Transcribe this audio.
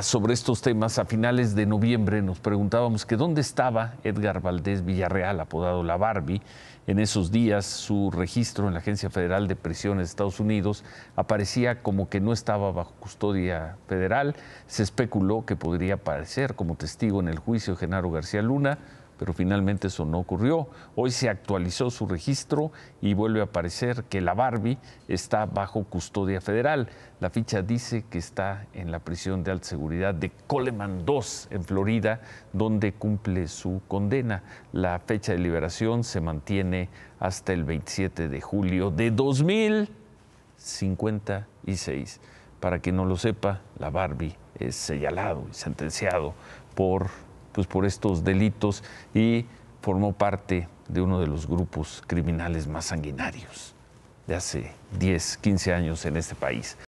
sobre estos temas a finales de noviembre nos preguntábamos que dónde estaba Edgar Valdés Villarreal, apodado La Barbie. En esos días su registro en la Agencia Federal de Prisiones de Estados Unidos aparecía como que no estaba bajo custodia federal. Se especuló que podría aparecer como testigo en el juicio de Genaro García Luna pero finalmente eso no ocurrió. Hoy se actualizó su registro y vuelve a aparecer que la Barbie está bajo custodia federal. La ficha dice que está en la prisión de alta seguridad de Coleman II en Florida, donde cumple su condena. La fecha de liberación se mantiene hasta el 27 de julio de 2056. Para quien no lo sepa, la Barbie es señalado y sentenciado por pues, por estos delitos y formó parte de uno de los grupos criminales más sanguinarios de hace 10, 15 años en este país.